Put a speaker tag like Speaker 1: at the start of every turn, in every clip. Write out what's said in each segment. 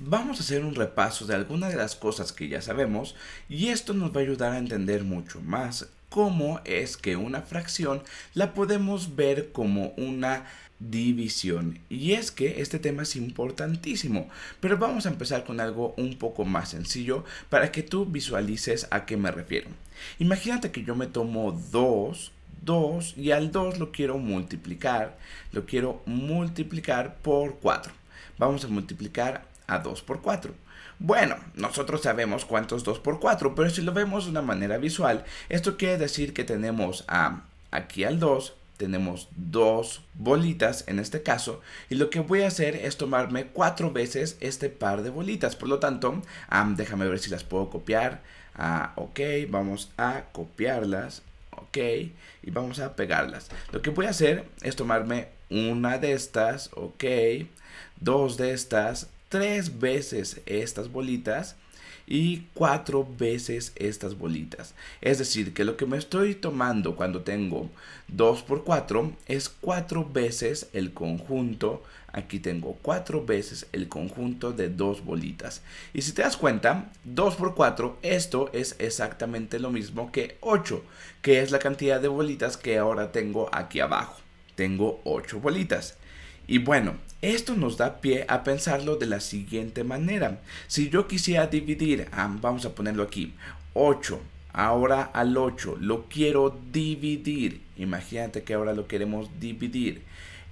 Speaker 1: vamos a hacer un repaso de algunas de las cosas que ya sabemos y esto nos va a ayudar a entender mucho más cómo es que una fracción la podemos ver como una división. Y es que este tema es importantísimo, pero vamos a empezar con algo un poco más sencillo para que tú visualices a qué me refiero. Imagínate que yo me tomo 2, 2 y al 2 lo quiero multiplicar, lo quiero multiplicar por 4. Vamos a multiplicar a 2 por 4 Bueno, nosotros sabemos cuántos dos 2 cuatro, 4 pero si lo vemos de una manera visual, esto quiere decir que tenemos a, aquí al 2, tenemos dos bolitas en este caso y lo que voy a hacer es tomarme cuatro veces este par de bolitas por lo tanto déjame ver si las puedo copiar ah, ok vamos a copiarlas ok y vamos a pegarlas lo que voy a hacer es tomarme una de estas ok dos de estas tres veces estas bolitas y cuatro veces estas bolitas. Es decir, que lo que me estoy tomando cuando tengo 2 por 4 es cuatro veces el conjunto. Aquí tengo cuatro veces el conjunto de dos bolitas. Y si te das cuenta, 2 por 4, esto es exactamente lo mismo que 8, que es la cantidad de bolitas que ahora tengo aquí abajo. Tengo 8 bolitas. Y bueno, esto nos da pie a pensarlo de la siguiente manera. Si yo quisiera dividir, ah, vamos a ponerlo aquí, 8 ahora al 8, lo quiero dividir. Imagínate que ahora lo queremos dividir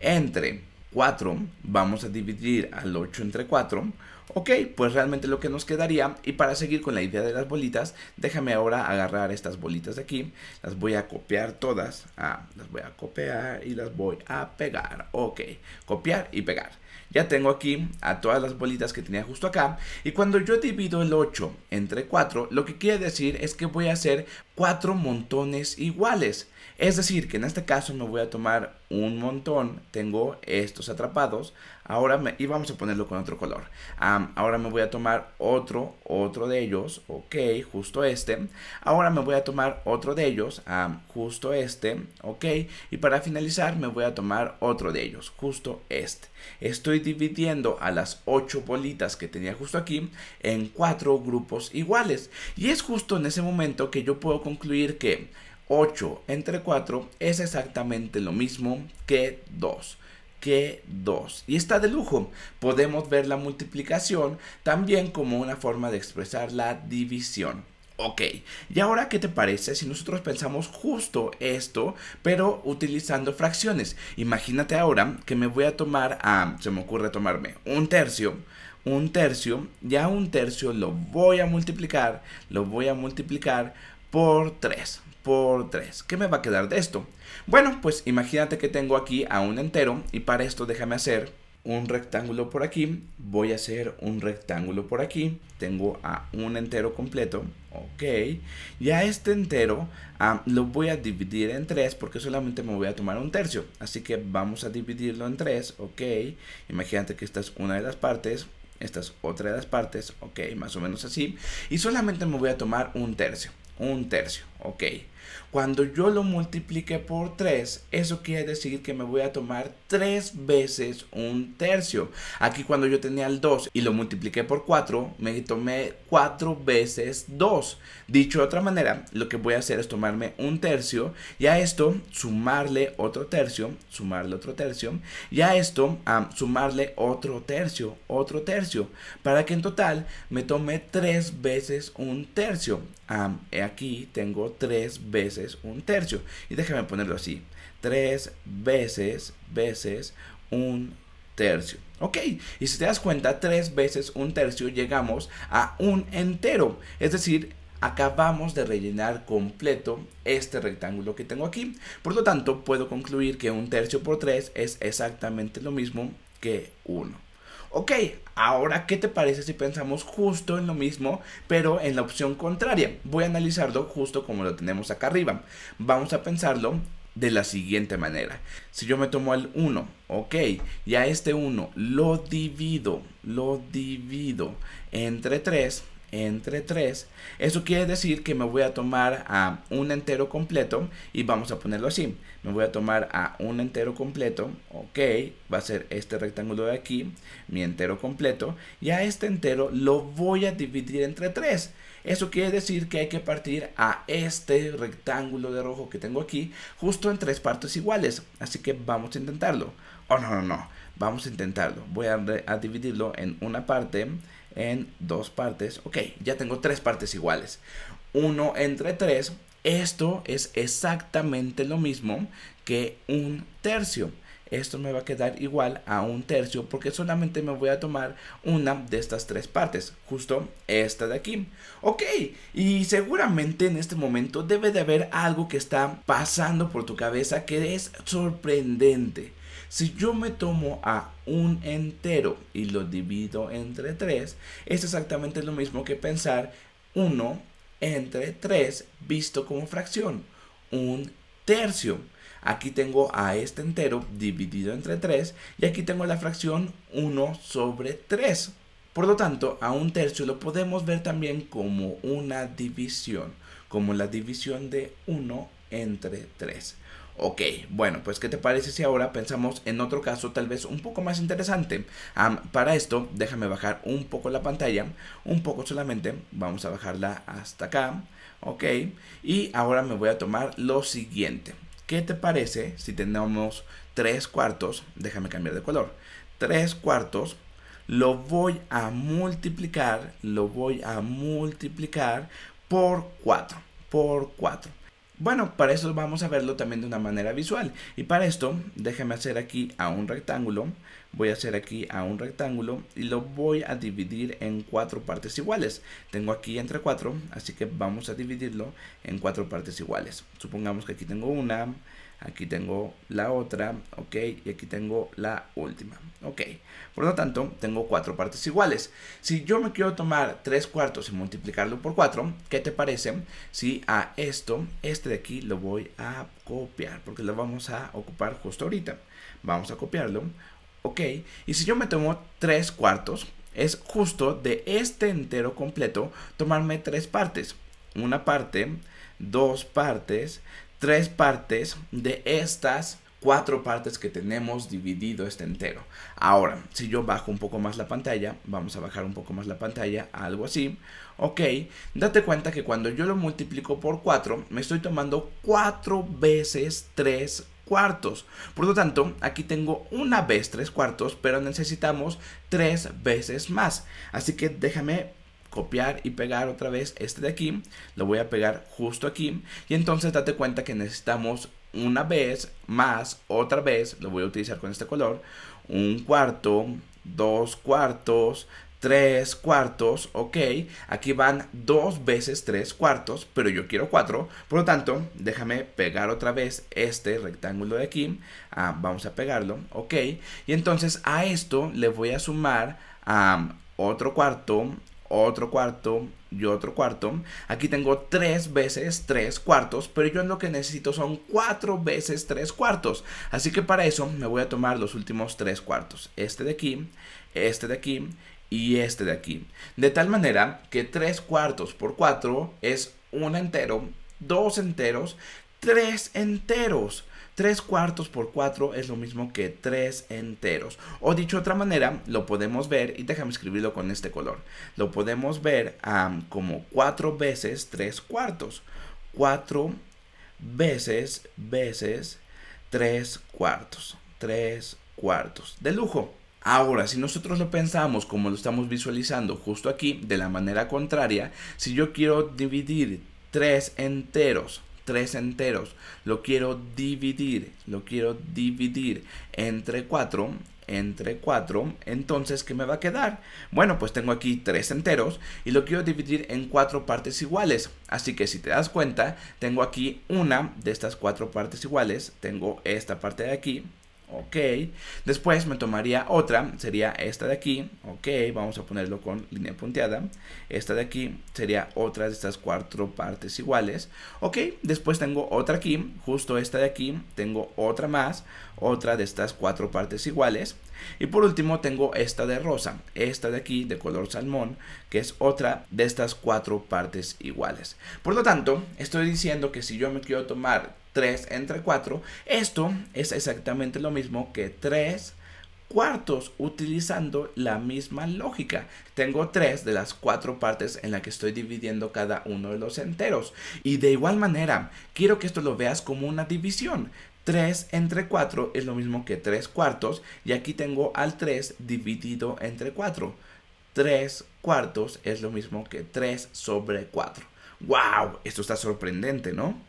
Speaker 1: entre 4, vamos a dividir al 8 entre 4. Ok, pues realmente lo que nos quedaría, y para seguir con la idea de las bolitas, déjame ahora agarrar estas bolitas de aquí, las voy a copiar todas, ah, las voy a copiar y las voy a pegar, ok, copiar y pegar. Ya tengo aquí a todas las bolitas que tenía justo acá, y cuando yo divido el 8 entre 4, lo que quiere decir es que voy a hacer 4 montones iguales. Es decir, que en este caso me voy a tomar un montón, tengo estos atrapados, Ahora me, y vamos a ponerlo con otro color. ahora me voy a tomar otro, otro de ellos, ok, justo este. Ahora me voy a tomar otro de ellos, justo este, ok. Y para finalizar me voy a tomar otro de ellos, justo este. Estoy dividiendo a las 8 bolitas que tenía justo aquí en cuatro grupos iguales. Y es justo en ese momento que yo puedo concluir que 8 entre 4 es exactamente lo mismo que 2 que 2. Y está de lujo. Podemos ver la multiplicación también como una forma de expresar la división. Ok, y ahora qué te parece si nosotros pensamos justo esto, pero utilizando fracciones. Imagínate ahora que me voy a tomar a, ah, se me ocurre tomarme un tercio, un tercio, ya un tercio lo voy a multiplicar, lo voy a multiplicar por 3 por 3. ¿Qué me va a quedar de esto? Bueno, pues imagínate que tengo aquí a un entero y para esto déjame hacer un rectángulo por aquí, voy a hacer un rectángulo por aquí, tengo a un entero completo, ok, y a este entero ah, lo voy a dividir en 3 porque solamente me voy a tomar un tercio, así que vamos a dividirlo en 3, ok, imagínate que esta es una de las partes, esta es otra de las partes, ok, más o menos así, y solamente me voy a tomar un tercio, un tercio, ok. Cuando yo lo multiplique por 3, eso quiere decir que me voy a tomar 3 veces un tercio. Aquí cuando yo tenía el 2 y lo multipliqué por 4, me tomé 4 veces 2. Dicho de otra manera, lo que voy a hacer es tomarme un tercio y a esto sumarle otro tercio, sumarle otro tercio y a esto ah, sumarle otro tercio, otro tercio, para que en total me tome 3 veces un tercio. Ah, aquí tengo tres veces un tercio. Y déjame ponerlo así. Tres veces, veces un tercio. Ok, y si te das cuenta, tres veces un tercio llegamos a un entero. Es decir, acabamos de rellenar completo este rectángulo que tengo aquí. Por lo tanto, puedo concluir que un tercio por tres es exactamente lo mismo que uno. Ok, ahora, ¿qué te parece si pensamos justo en lo mismo, pero en la opción contraria? Voy a analizarlo justo como lo tenemos acá arriba. Vamos a pensarlo de la siguiente manera. Si yo me tomo el 1, ok, y a este 1 lo divido, lo divido entre 3, entre 3. Eso quiere decir que me voy a tomar a un entero completo y vamos a ponerlo así. Me voy a tomar a un entero completo, ok, va a ser este rectángulo de aquí, mi entero completo, y a este entero lo voy a dividir entre 3. Eso quiere decir que hay que partir a este rectángulo de rojo que tengo aquí justo en tres partes iguales. Así que vamos a intentarlo. Oh, no, no, no. Vamos a intentarlo. Voy a, a dividirlo en una parte, en dos partes. Ok, ya tengo tres partes iguales. 1 entre 3, esto es exactamente lo mismo que un tercio. Esto me va a quedar igual a un tercio porque solamente me voy a tomar una de estas tres partes, justo esta de aquí. Ok, y seguramente en este momento debe de haber algo que está pasando por tu cabeza que es sorprendente si yo me tomo a un entero y lo divido entre 3, es exactamente lo mismo que pensar 1 entre 3 visto como fracción, un tercio. Aquí tengo a este entero dividido entre 3 y aquí tengo la fracción 1 sobre 3. Por lo tanto, a un tercio lo podemos ver también como una división, como la división de 1 entre 3. Ok, bueno, pues ¿qué te parece si ahora pensamos en otro caso tal vez un poco más interesante? para esto, déjame bajar un poco la pantalla, un poco solamente, vamos a bajarla hasta acá, ok, y ahora me voy a tomar lo siguiente. ¿Qué te parece si tenemos tres cuartos, déjame cambiar de color, tres cuartos, lo voy a multiplicar, lo voy a multiplicar por 4, por 4. Bueno, para eso vamos a verlo también de una manera visual. Y para esto, déjeme hacer aquí a un rectángulo. Voy a hacer aquí a un rectángulo y lo voy a dividir en cuatro partes iguales. Tengo aquí entre cuatro, así que vamos a dividirlo en cuatro partes iguales. Supongamos que aquí tengo una, aquí tengo la otra, ok, y aquí tengo la última, ok. Por lo tanto, tengo cuatro partes iguales. Si yo me quiero tomar tres cuartos y multiplicarlo por cuatro, ¿qué te parece si a esto, este de aquí, lo voy a copiar? Porque lo vamos a ocupar justo ahorita. Vamos a copiarlo, ok. Y si yo me tomo tres cuartos, es justo de este entero completo tomarme tres partes. Una parte, dos partes, tres partes de estas cuatro partes que tenemos dividido este entero. Ahora, si yo bajo un poco más la pantalla, vamos a bajar un poco más la pantalla, algo así, ok, date cuenta que cuando yo lo multiplico por 4, me estoy tomando cuatro veces tres cuartos. Por lo tanto, aquí tengo una vez tres cuartos, pero necesitamos tres veces más. Así que déjame copiar y pegar otra vez este de aquí, lo voy a pegar justo aquí y entonces date cuenta que necesitamos una vez más, otra vez, lo voy a utilizar con este color, un cuarto, dos cuartos, tres cuartos, ok, aquí van dos veces tres cuartos, pero yo quiero cuatro, por lo tanto, déjame pegar otra vez este rectángulo de aquí, ah, vamos a pegarlo, ok, y entonces a esto le voy a sumar a ah, otro cuarto, otro cuarto y otro cuarto. Aquí tengo tres veces tres cuartos, pero yo lo que necesito son cuatro veces tres cuartos. Así que para eso me voy a tomar los últimos tres cuartos. Este de aquí, este de aquí y este de aquí. De tal manera que tres cuartos por cuatro es un entero, dos enteros, tres enteros. 3 cuartos por 4 es lo mismo que 3 enteros. O dicho de otra manera, lo podemos ver, y déjame escribirlo con este color, lo podemos ver como 4 veces 3 cuartos. 4 veces, veces 3 cuartos. 3 cuartos. De lujo. Ahora, si nosotros lo pensamos como lo estamos visualizando justo aquí, de la manera contraria, si yo quiero dividir 3 enteros 3 enteros. Lo quiero dividir, lo quiero dividir entre 4, entre 4. Entonces, ¿qué me va a quedar? Bueno, pues tengo aquí tres enteros y lo quiero dividir en cuatro partes iguales. Así que si te das cuenta, tengo aquí una de estas cuatro partes iguales. Tengo esta parte de aquí, ok. Después me tomaría otra, sería esta de aquí, ok, vamos a ponerlo con línea punteada. Esta de aquí sería otra de estas cuatro partes iguales, ok. Después tengo otra aquí, justo esta de aquí, tengo otra más, otra de estas cuatro partes iguales. Y por último tengo esta de rosa, esta de aquí de color salmón, que es otra de estas cuatro partes iguales. Por lo tanto, estoy diciendo que si yo me quiero tomar 3 entre 4, esto es exactamente lo mismo que 3 cuartos utilizando la misma lógica. Tengo tres de las cuatro partes en la que estoy dividiendo cada uno de los enteros. Y de igual manera, quiero que esto lo veas como una división. 3 entre 4 es lo mismo que 3 cuartos y aquí tengo al 3 dividido entre 4. 3 cuartos es lo mismo que 3 sobre 4. ¡Wow! Esto está sorprendente, ¿no?